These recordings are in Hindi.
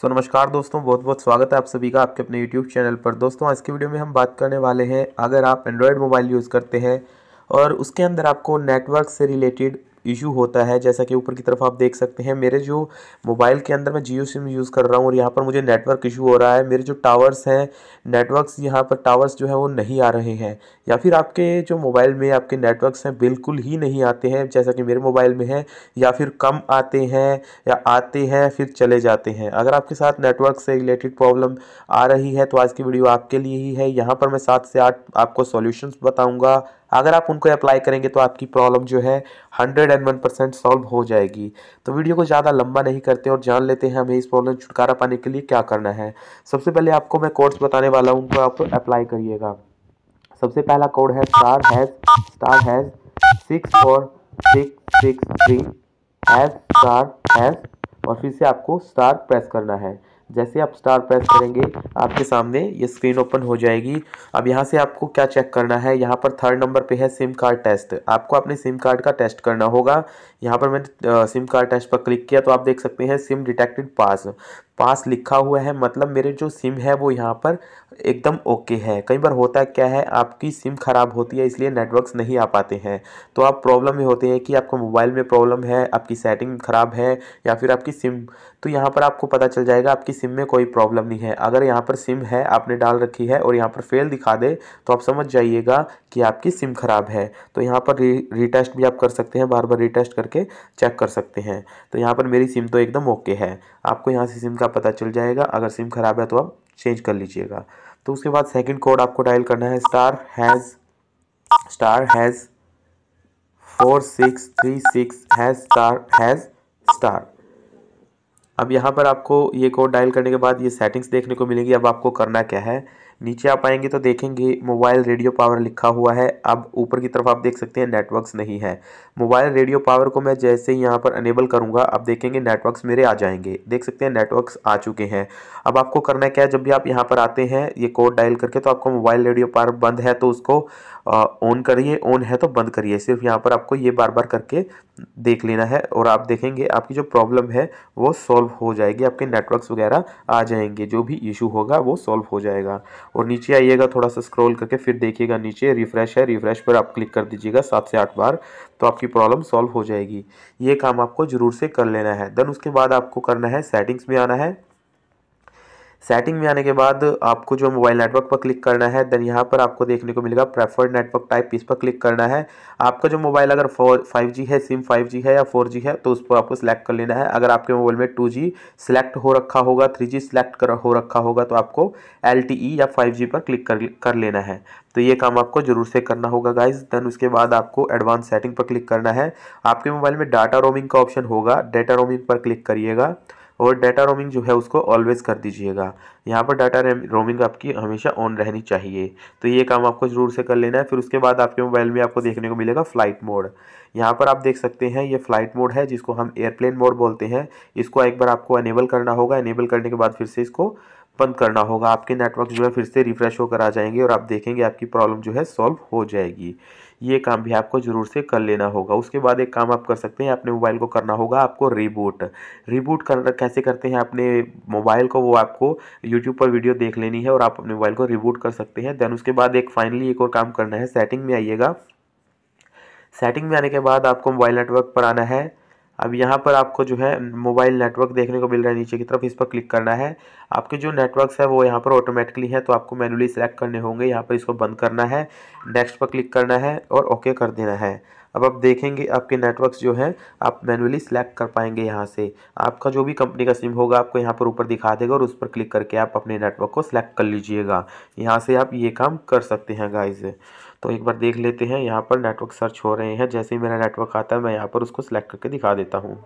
सो so, नमस्कार दोस्तों बहुत बहुत स्वागत है आप सभी का आपके अपने यूट्यूब चैनल पर दोस्तों आज की वीडियो में हम बात करने वाले हैं अगर आप एंड्रॉयड मोबाइल यूज़ करते हैं और उसके अंदर आपको नेटवर्क से रिलेटेड इशू होता है जैसा कि ऊपर की तरफ आप देख सकते हैं मेरे जो मोबाइल के अंदर मैं जियो सिम यूज़ कर रहा हूँ और यहाँ पर मुझे नेटवर्क इशू हो रहा है मेरे जो टावर्स हैं नेटवर्क्स यहाँ पर टावर्स जो है वो नहीं आ रहे हैं या फिर आपके जो मोबाइल में आपके नेटवर्क्स हैं बिल्कुल ही नहीं आते हैं जैसा कि मेरे मोबाइल में है या फिर कम आते हैं या आते हैं फिर चले जाते हैं अगर आपके साथ नेटवर्क से रिलेटेड प्रॉब्लम आ रही है तो आज की वीडियो आपके लिए ही है यहाँ पर मैं सात से आठ आपको सोल्यूशन बताऊँगा अगर आप उनको अप्लाई करेंगे तो आपकी प्रॉब्लम जो है hundred and one percent solve हो जाएगी तो वीडियो को ज़्यादा लंबा नहीं करते और जान लेते हैं हमें इस प्रॉब्लम छुटकारा पाने के लिए क्या करना है सबसे पहले आपको मैं कोर्स बताने वाला हूँ उनको आप अप्लाई करिएगा सबसे पहला कोड है star hash star hash six four six six three hash star hash और फिर से आपको स्टार प्रेस करना है जैसे आप स्टार प्रेस करेंगे आपके सामने ये स्क्रीन ओपन हो जाएगी अब यहाँ से आपको क्या चेक करना है यहाँ पर थर्ड नंबर पे है सिम कार्ड टेस्ट आपको अपने सिम कार्ड का टेस्ट करना होगा यहाँ पर मैंने सिम कार्ड टेस्ट पर क्लिक किया तो आप देख सकते हैं सिम डिटेक्टेड पास पास लिखा हुआ है मतलब मेरे जो सिम है वो यहाँ पर एकदम ओके है कई बार होता क्या है आपकी सिम ख़राब होती है इसलिए नेटवर्क्स नहीं आ पाते हैं तो आप प्रॉब्लम में होते हैं कि आपको मोबाइल में प्रॉब्लम है आपकी सेटिंग ख़राब है या फिर आपकी सिम तो यहाँ पर आपको पता चल जाएगा आपकी सिम में कोई प्रॉब्लम नहीं है अगर यहाँ पर सिम है आपने डाल रखी है और यहाँ पर फेल दिखा दे तो आप समझ जाइएगा कि आपकी सिम ख़राब है तो यहाँ पर री रिटेस्ट भी आप कर सकते हैं बार बार रिटेस्ट करके चेक कर सकते हैं तो यहाँ पर मेरी सिम तो एकदम ओके है आपको यहाँ से सिम का पता चल जाएगा अगर सिम ख़राब है तो आप चेंज कर लीजिएगा तो उसके बाद सेकंड कोड आपको डायल करना है star hash star hash four six three six hash star hash star अब यहाँ पर आपको ये कोड डायल करने के बाद ये सेटिंग्स देखने को मिलेगी अब आपको करना क्या है नीचे आप आएंगे तो देखेंगे मोबाइल रेडियो पावर लिखा हुआ है अब ऊपर की तरफ आप देख सकते हैं नेटवर्क्स नहीं है मोबाइल रेडियो पावर को मैं जैसे ही यहाँ पर अनेबल करूँगा आप देखेंगे नेटवर्क्स मेरे आ जाएंगे देख सकते हैं नेटवर्क्स आ चुके हैं अब आपको करना क्या है जब भी आप यहाँ पर आते हैं ये कोड डायल करके तो आपको मोबाइल रेडियो पावर बंद है तो उसको ऑन करिए ऑन है तो बंद करिए सिर्फ यहाँ पर आपको ये बार बार करके देख लेना है और आप देखेंगे आपकी जो प्रॉब्लम है वो सॉल्व हो जाएगी आपके नेटवर्क्स वगैरह आ जाएंगे जो भी इशू होगा वो सॉल्व हो जाएगा और नीचे आइएगा थोड़ा सा स्क्रॉल करके फिर देखिएगा नीचे रिफ़्रेश है रिफ़्रेश पर आप क्लिक कर दीजिएगा सात से आठ बार तो आपकी प्रॉब्लम सॉल्व हो जाएगी ये काम आपको ज़रूर से कर लेना है देन उसके बाद आपको करना है सेटिंग्स में आना है सेटिंग में आने के बाद आपको जो मोबाइल नेटवर्क पर क्लिक करना है देन यहाँ पर आपको देखने को मिलेगा प्रेफर्ड नेटवर्क टाइप इस पर क्लिक करना है आपका जो मोबाइल अगर फोर फाइव है सिम फाइव है या फोर है तो उस पर आपको सिलेक्ट कर लेना है अगर आपके मोबाइल में टू सिलेक्ट हो रखा होगा थ्री जी सेलेक्ट कर हो रखा होगा तो आपको एल e या फाइव पर क्लिक कर कर लेना है तो ये काम आपको ज़रूर से करना होगा गाइज देन उसके बाद आपको एडवांस सेटिंग पर क्लिक करना है आपके मोबाइल में डाटा रोमिंग का ऑप्शन होगा डाटा रोमिंग पर क्लिक करिएगा और डाटा रोमिंग जो है उसको ऑलवेज़ कर दीजिएगा यहाँ पर डाटा रोमिंग आपकी हमेशा ऑन रहनी चाहिए तो ये काम आपको ज़रूर से कर लेना है फिर उसके बाद आपके मोबाइल में आपको देखने को मिलेगा फ़्लाइट मोड यहाँ पर आप देख सकते हैं ये फ़्लाइट मोड है जिसको हम एयरप्लेन मोड बोलते हैं इसको एक बार आपको अनेबल करना होगा अनेबल करने के बाद फिर से इसको बंद करना होगा आपके नेटवर्क जो है फिर से रिफ़्रेश होकर आ जाएंगे और आप देखेंगे आपकी प्रॉब्लम जो है सॉल्व हो जाएगी ये काम भी आपको ज़रूर से कर लेना होगा उसके बाद एक काम आप कर सकते हैं अपने मोबाइल को करना होगा आपको रिबूट रिबूट कर कैसे करते हैं अपने मोबाइल को वो आपको यूट्यूब पर वीडियो देख लेनी है और आप अपने मोबाइल को रिबूट कर सकते हैं देन उसके बाद एक फाइनली एक और काम करना है सेटिंग में आइएगा सेटिंग में आने के बाद आपको मोबाइल नेटवर्क पर आना है अब यहाँ पर आपको जो है मोबाइल नेटवर्क देखने को मिल रहा है नीचे की तरफ इस पर क्लिक करना है आपके जो नेटवर्क्स है वो यहाँ पर ऑटोमेटिकली है तो आपको मैनुअली सेलेक्ट करने होंगे यहाँ पर इसको बंद करना है नेक्स्ट पर क्लिक करना है और ओके कर देना है अब आप देखेंगे आपके नेटवर्क्स जो है आप मैनुअली सिलेक्ट कर पाएंगे यहाँ से आपका जो भी कंपनी का सिम होगा आपको यहाँ पर ऊपर दिखा देगा और उस पर क्लिक करके आप अपने नेटवर्क को सिलेक्ट कर लीजिएगा यहाँ से आप ये काम कर सकते हैं गाइज तो एक बार देख लेते हैं यहाँ पर नेटवर्क सर्च हो रहे हैं जैसे ही मेरा नेटवर्क आता है मैं यहाँ पर उसको सिलेक्ट करके दिखा देता हूँ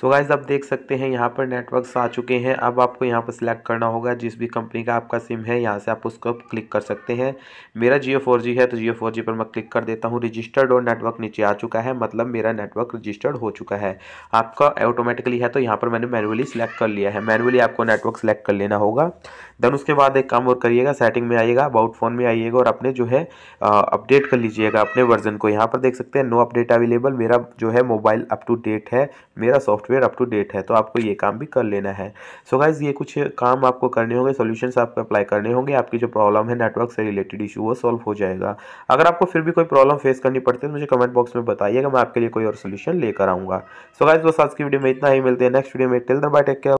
सो so गाइज आप देख सकते हैं यहाँ पर नेटवर्क्स आ चुके हैं अब आपको यहाँ पर सिलेक्ट करना होगा जिस भी कंपनी का आपका सिम है यहाँ से आप उसको क्लिक कर सकते हैं मेरा जियो फोर जी है तो जियो फोर जी पर मैं क्लिक कर देता हूँ रजिस्टर्ड और नेटवर्क नीचे आ चुका है मतलब मेरा नेटवर्क रजिस्टर्ड हो चुका है आपका ऑटोमेटिकली है तो यहाँ पर मैंने मैनुअली सिलेक्ट कर लिया है मैनुअली आपको नेटवर्क सेलेक्ट कर लेना होगा देन उसके बाद एक काम और करिएगा सेटिंग में आइएगा अबाउट फ़ोन में आइएगा और अपने जो है अपडेट कर लीजिएगा अपने वर्जन को यहाँ पर देख सकते हैं नो अपडेट अवेलेबल मेरा जो है मोबाइल अप टू डेट है मेरा soft software up to date है तो आपको ये काम भी कर लेना है सो so गाइज ये कुछ काम आपको करने होंगे सोल्यूशन आपको अप्लाई करने होंगे आपकी जो प्रॉब्लम है नेटवर्क से रिलेटेड इशू वो सॉल्व हो जाएगा अगर आपको फिर भी कोई प्रॉब्लम फेस करनी पड़ती है तो मुझे कमेंट बॉक्स में बताइएगा मैं आपके लिए कोई और सोल्यूशन लेकर आऊँगा सो गाइज दोस्त आज की वीडियो में इतना ही मिलते हैं नेक्स्ट वीडियो में till then bye take care